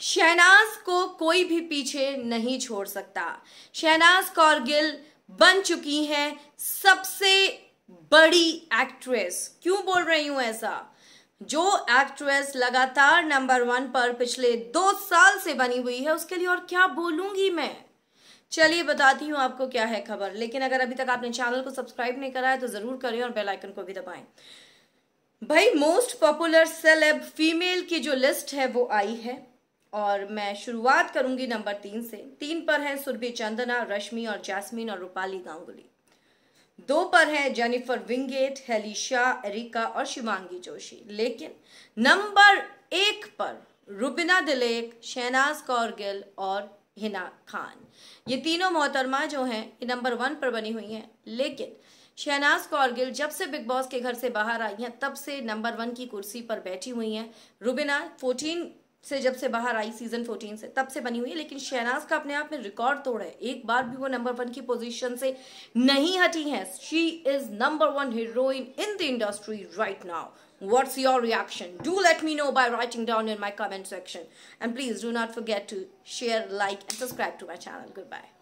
शहनाज को कोई भी पीछे नहीं छोड़ सकता शहनाज कौर गिल बन चुकी हैं सबसे बड़ी एक्ट्रेस क्यों बोल रही हूं ऐसा जो एक्ट्रेस लगातार नंबर वन पर पिछले दो साल से बनी हुई है उसके लिए और क्या बोलूंगी मैं चलिए बताती हूँ आपको क्या है खबर लेकिन अगर अभी तक आपने चैनल को सब्सक्राइब नहीं करा है तो जरूर करें और बेल आइकन को भी दबाएं भाई मोस्ट पॉपुलर सेलेब फीमेल की जो लिस्ट है वो आई है और मैं शुरुआत करूंगी नंबर तीन से तीन पर हैं सुरभि चंदना रश्मि और जैस्मिन और रूपाली गांगुली दो पर हैं जेनिफर विंगेट हेलिशा एरिका और शिवांगी जोशी लेकिन नंबर एक पर रुबिना दिलेक शहनाज कौर गिल और हिना खान ये तीनों मोहतरमा जो हैं ये नंबर वन पर बनी हुई हैं लेकिन शहनाज कौर गिल जब से बिग बॉस के घर से बाहर आई हैं तब से नंबर वन की कुर्सी पर बैठी हुई हैं रुबिना फोर्टीन से जब से बाहर आई सीजन फोर्टीन से तब से बनी हुई है लेकिन शहनाज का अपने आप में रिकॉर्ड तोड़ है एक बार भी वो नंबर वन की पोजीशन से नहीं हटी है she is number one heroine in the industry right now what's your reaction do let me know by writing down in my comment section and please do not forget to share like and subscribe to my channel good bye